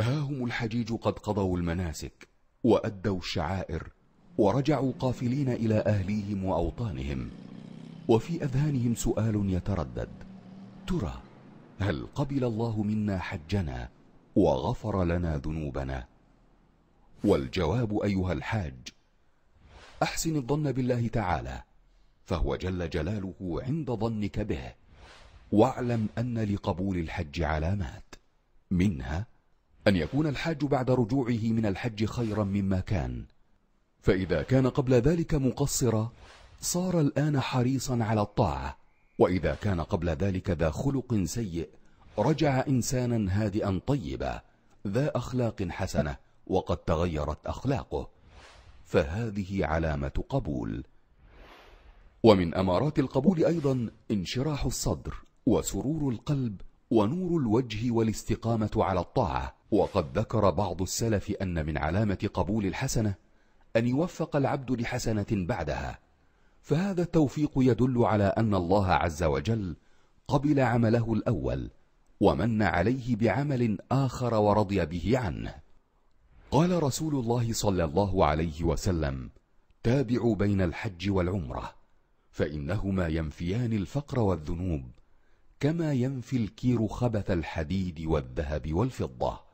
ها هم الحجيج قد قضوا المناسك وأدوا الشعائر ورجعوا قافلين إلى أهليهم وأوطانهم وفي أذهانهم سؤال يتردد ترى هل قبل الله منا حجنا وغفر لنا ذنوبنا والجواب أيها الحاج أحسن الظن بالله تعالى فهو جل جلاله عند ظنك به واعلم أن لقبول الحج علامات منها أن يكون الحاج بعد رجوعه من الحج خيرا مما كان فإذا كان قبل ذلك مقصرا صار الآن حريصا على الطاعة وإذا كان قبل ذلك ذا خلق سيء رجع إنسانا هادئا طيبا ذا أخلاق حسنة وقد تغيرت أخلاقه فهذه علامة قبول ومن أمارات القبول أيضا انشراح الصدر وسرور القلب ونور الوجه والاستقامة على الطاعة وقد ذكر بعض السلف أن من علامة قبول الحسنة أن يوفق العبد لحسنة بعدها فهذا التوفيق يدل على أن الله عز وجل قبل عمله الأول ومن عليه بعمل آخر ورضي به عنه قال رسول الله صلى الله عليه وسلم تابعوا بين الحج والعمرة فإنهما ينفيان الفقر والذنوب كما ينفي الكير خبث الحديد والذهب والفضة